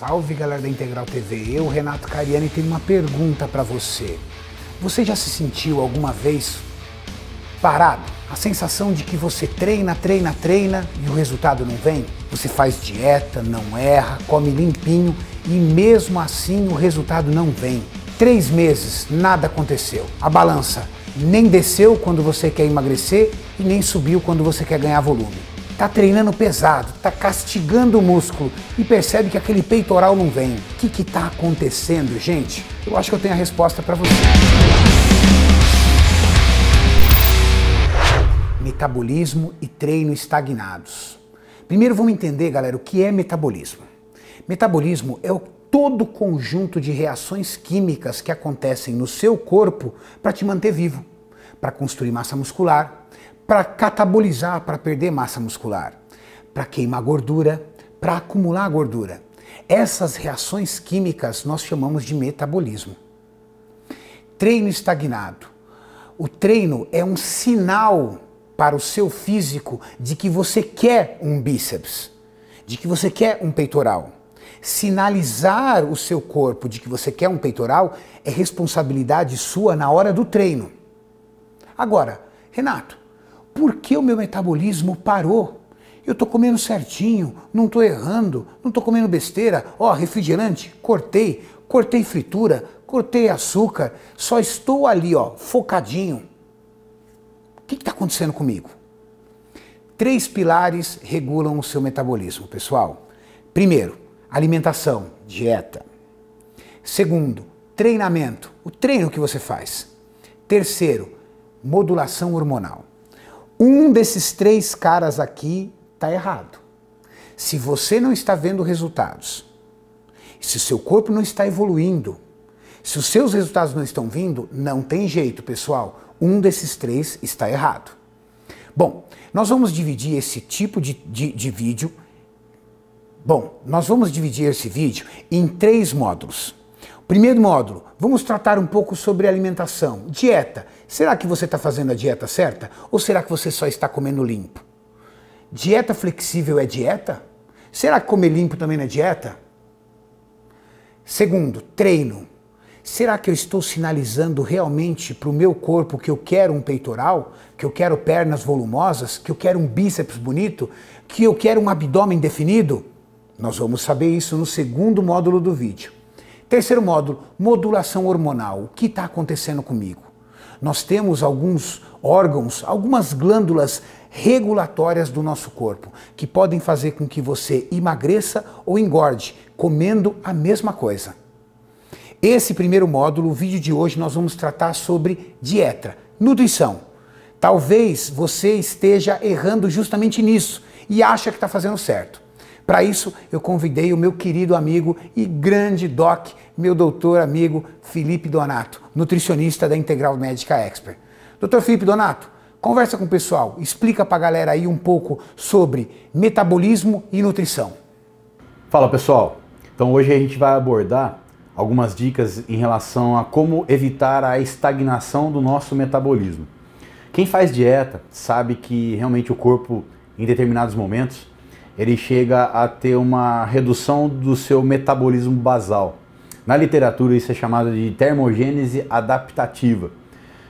Salve galera da Integral TV, eu, Renato Cariani, tenho uma pergunta para você. Você já se sentiu alguma vez parado? A sensação de que você treina, treina, treina e o resultado não vem? Você faz dieta, não erra, come limpinho e mesmo assim o resultado não vem. Três meses, nada aconteceu. A balança nem desceu quando você quer emagrecer e nem subiu quando você quer ganhar volume está treinando pesado, está castigando o músculo e percebe que aquele peitoral não vem. O que está acontecendo, gente? Eu acho que eu tenho a resposta para você. Metabolismo e treino estagnados. Primeiro vamos entender, galera, o que é metabolismo. Metabolismo é o todo conjunto de reações químicas que acontecem no seu corpo para te manter vivo, para construir massa muscular, para catabolizar, para perder massa muscular, para queimar gordura, para acumular gordura. Essas reações químicas nós chamamos de metabolismo. Treino estagnado. O treino é um sinal para o seu físico de que você quer um bíceps, de que você quer um peitoral. Sinalizar o seu corpo de que você quer um peitoral é responsabilidade sua na hora do treino. Agora, Renato, por que o meu metabolismo parou? Eu estou comendo certinho, não estou errando, não estou comendo besteira. Ó, oh, refrigerante, cortei, cortei fritura, cortei açúcar, só estou ali, ó, focadinho. O que está acontecendo comigo? Três pilares regulam o seu metabolismo, pessoal. Primeiro, alimentação, dieta. Segundo, treinamento, o treino que você faz. Terceiro, modulação hormonal. Um desses três caras aqui está errado. Se você não está vendo resultados, se o seu corpo não está evoluindo, se os seus resultados não estão vindo, não tem jeito, pessoal. Um desses três está errado. Bom, nós vamos dividir esse tipo de, de, de vídeo. Bom, nós vamos dividir esse vídeo em três módulos. Primeiro módulo, vamos tratar um pouco sobre alimentação, dieta. Será que você está fazendo a dieta certa ou será que você só está comendo limpo? Dieta flexível é dieta? Será que comer limpo também não é dieta? Segundo, treino. Será que eu estou sinalizando realmente para o meu corpo que eu quero um peitoral, que eu quero pernas volumosas, que eu quero um bíceps bonito, que eu quero um abdômen definido? Nós vamos saber isso no segundo módulo do vídeo. Terceiro módulo, modulação hormonal. O que está acontecendo comigo? Nós temos alguns órgãos, algumas glândulas regulatórias do nosso corpo que podem fazer com que você emagreça ou engorde comendo a mesma coisa. Esse primeiro módulo, o vídeo de hoje, nós vamos tratar sobre dieta, nutrição. Talvez você esteja errando justamente nisso e acha que está fazendo certo. Para isso, eu convidei o meu querido amigo e grande doc, meu doutor amigo Felipe Donato, nutricionista da Integral Médica Expert. Doutor Felipe Donato, conversa com o pessoal, explica para a galera aí um pouco sobre metabolismo e nutrição. Fala pessoal, então hoje a gente vai abordar algumas dicas em relação a como evitar a estagnação do nosso metabolismo. Quem faz dieta sabe que realmente o corpo, em determinados momentos, ele chega a ter uma redução do seu metabolismo basal. Na literatura, isso é chamado de termogênese adaptativa.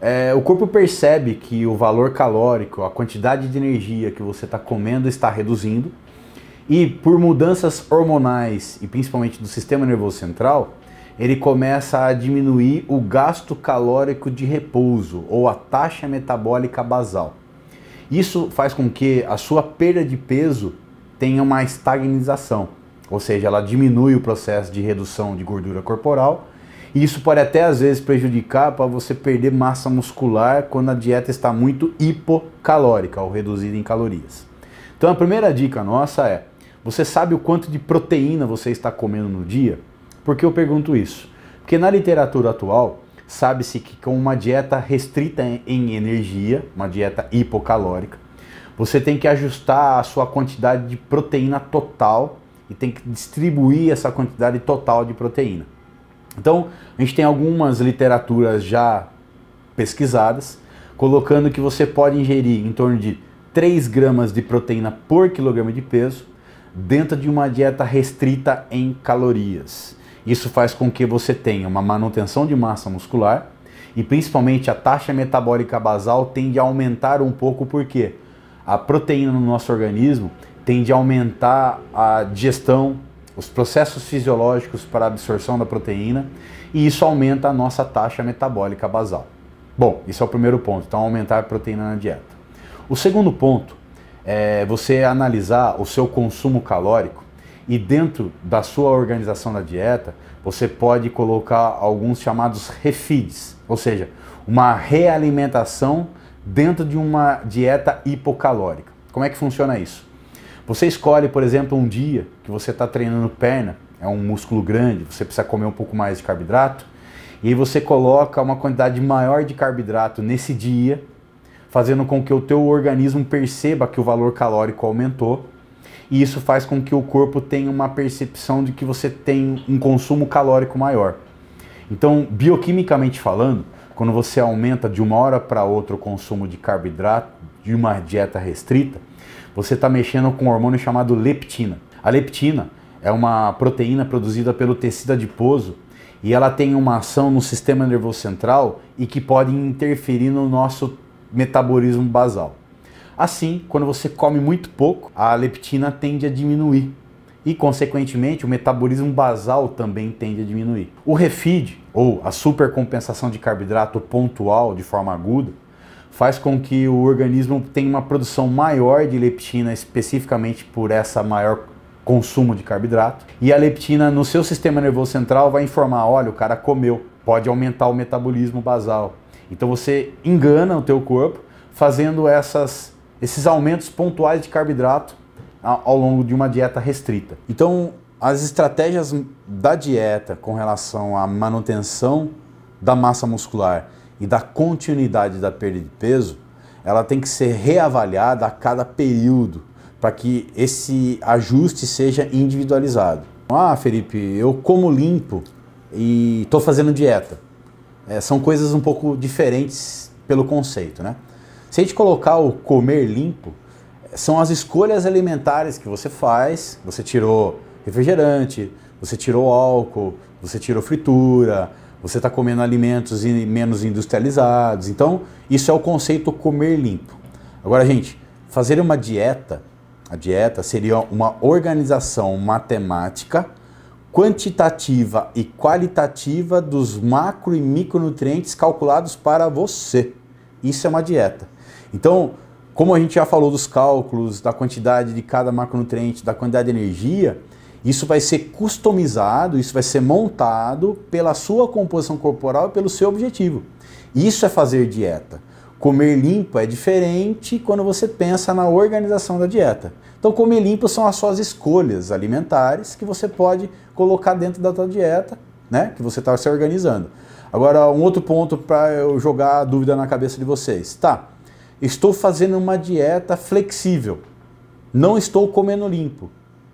É, o corpo percebe que o valor calórico, a quantidade de energia que você está comendo está reduzindo, e por mudanças hormonais e principalmente do sistema nervoso central, ele começa a diminuir o gasto calórico de repouso ou a taxa metabólica basal. Isso faz com que a sua perda de peso tem uma estagnização, ou seja, ela diminui o processo de redução de gordura corporal. E isso pode até às vezes prejudicar para você perder massa muscular quando a dieta está muito hipocalórica ou reduzida em calorias. Então a primeira dica nossa é: você sabe o quanto de proteína você está comendo no dia? Por que eu pergunto isso? Porque na literatura atual, sabe-se que com uma dieta restrita em energia, uma dieta hipocalórica, você tem que ajustar a sua quantidade de proteína total e tem que distribuir essa quantidade total de proteína. Então, a gente tem algumas literaturas já pesquisadas, colocando que você pode ingerir em torno de 3 gramas de proteína por quilograma de peso dentro de uma dieta restrita em calorias. Isso faz com que você tenha uma manutenção de massa muscular e principalmente a taxa metabólica basal tende a aumentar um pouco, por quê? a proteína no nosso organismo tende a aumentar a digestão, os processos fisiológicos para a absorção da proteína e isso aumenta a nossa taxa metabólica basal. Bom, isso é o primeiro ponto, então aumentar a proteína na dieta. O segundo ponto é você analisar o seu consumo calórico e dentro da sua organização da dieta, você pode colocar alguns chamados refeeds, ou seja, uma realimentação dentro de uma dieta hipocalórica. Como é que funciona isso? Você escolhe, por exemplo, um dia que você está treinando perna, é um músculo grande, você precisa comer um pouco mais de carboidrato, e aí você coloca uma quantidade maior de carboidrato nesse dia, fazendo com que o teu organismo perceba que o valor calórico aumentou, e isso faz com que o corpo tenha uma percepção de que você tem um consumo calórico maior. Então, bioquimicamente falando, quando você aumenta de uma hora para outra o consumo de carboidrato, de uma dieta restrita, você está mexendo com um hormônio chamado leptina. A leptina é uma proteína produzida pelo tecido adiposo e ela tem uma ação no sistema nervoso central e que pode interferir no nosso metabolismo basal. Assim, quando você come muito pouco, a leptina tende a diminuir e, consequentemente, o metabolismo basal também tende a diminuir. O refeed, ou a supercompensação de carboidrato pontual de forma aguda, faz com que o organismo tenha uma produção maior de leptina, especificamente por essa maior consumo de carboidrato. E a leptina no seu sistema nervoso central vai informar, olha, o cara comeu, pode aumentar o metabolismo basal. Então você engana o teu corpo fazendo essas, esses aumentos pontuais de carboidrato ao longo de uma dieta restrita. Então, as estratégias da dieta com relação à manutenção da massa muscular e da continuidade da perda de peso, ela tem que ser reavaliada a cada período para que esse ajuste seja individualizado. Ah, Felipe, eu como limpo e estou fazendo dieta. É, são coisas um pouco diferentes pelo conceito, né? Se a gente colocar o comer limpo, são as escolhas alimentares que você faz. Você tirou refrigerante, você tirou álcool, você tirou fritura, você está comendo alimentos menos industrializados. Então, isso é o conceito comer limpo. Agora, gente, fazer uma dieta, a dieta seria uma organização matemática quantitativa e qualitativa dos macro e micronutrientes calculados para você. Isso é uma dieta. Então, como a gente já falou dos cálculos, da quantidade de cada macronutriente, da quantidade de energia, isso vai ser customizado, isso vai ser montado pela sua composição corporal e pelo seu objetivo. Isso é fazer dieta. Comer limpo é diferente quando você pensa na organização da dieta. Então, comer limpo são as suas escolhas alimentares que você pode colocar dentro da sua dieta, né? Que você está se organizando. Agora, um outro ponto para eu jogar a dúvida na cabeça de vocês. Tá, Estou fazendo uma dieta flexível. Não estou comendo limpo.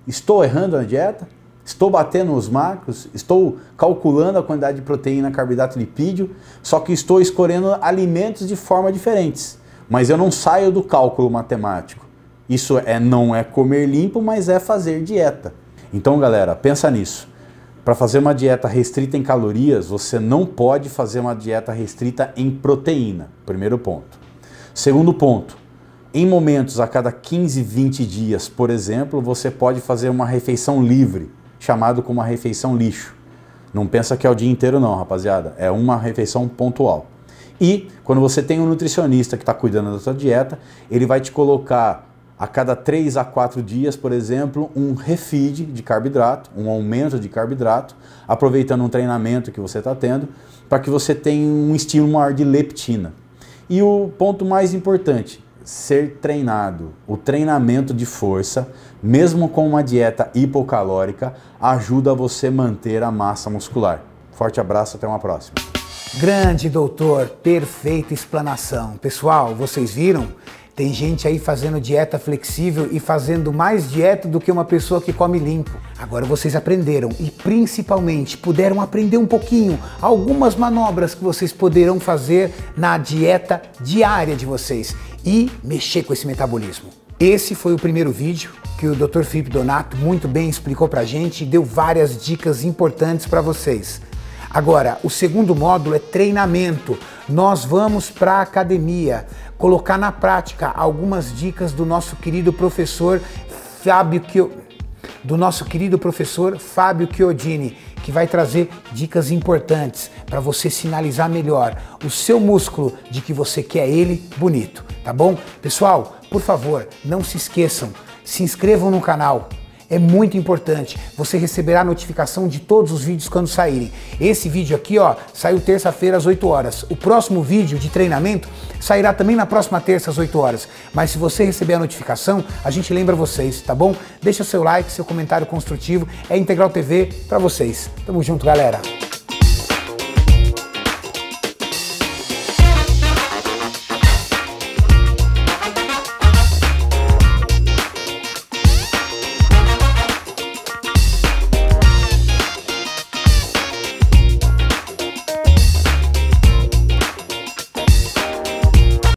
Estou errando na dieta? Estou batendo os macros? Estou calculando a quantidade de proteína, carboidrato e lipídio? Só que estou escolhendo alimentos de forma diferentes. Mas eu não saio do cálculo matemático. Isso é não é comer limpo, mas é fazer dieta. Então, galera, pensa nisso. Para fazer uma dieta restrita em calorias, você não pode fazer uma dieta restrita em proteína. Primeiro ponto. Segundo ponto, em momentos a cada 15, 20 dias, por exemplo, você pode fazer uma refeição livre, chamado como uma refeição lixo. Não pensa que é o dia inteiro não, rapaziada, é uma refeição pontual. E quando você tem um nutricionista que está cuidando da sua dieta, ele vai te colocar a cada 3 a 4 dias, por exemplo, um refeed de carboidrato, um aumento de carboidrato, aproveitando um treinamento que você está tendo, para que você tenha um estímulo maior de leptina. E o ponto mais importante, ser treinado. O treinamento de força, mesmo com uma dieta hipocalórica, ajuda você manter a massa muscular. Forte abraço, até uma próxima. Grande doutor, perfeita explanação. Pessoal, vocês viram? Tem gente aí fazendo dieta flexível e fazendo mais dieta do que uma pessoa que come limpo. Agora vocês aprenderam e principalmente puderam aprender um pouquinho algumas manobras que vocês poderão fazer na dieta diária de vocês e mexer com esse metabolismo. Esse foi o primeiro vídeo que o Dr. Felipe Donato muito bem explicou pra gente e deu várias dicas importantes para vocês. Agora, o segundo módulo é treinamento. Nós vamos para a academia colocar na prática algumas dicas do nosso querido professor Fábio do nosso querido professor Fábio Chiodini, que vai trazer dicas importantes para você sinalizar melhor o seu músculo de que você quer ele bonito, tá bom? Pessoal, por favor, não se esqueçam, se inscrevam no canal, é muito importante. Você receberá notificação de todos os vídeos quando saírem. Esse vídeo aqui, ó, saiu terça-feira às 8 horas. O próximo vídeo de treinamento sairá também na próxima terça às 8 horas. Mas se você receber a notificação, a gente lembra vocês, tá bom? Deixa seu like, seu comentário construtivo. É Integral TV para vocês. Tamo junto, galera.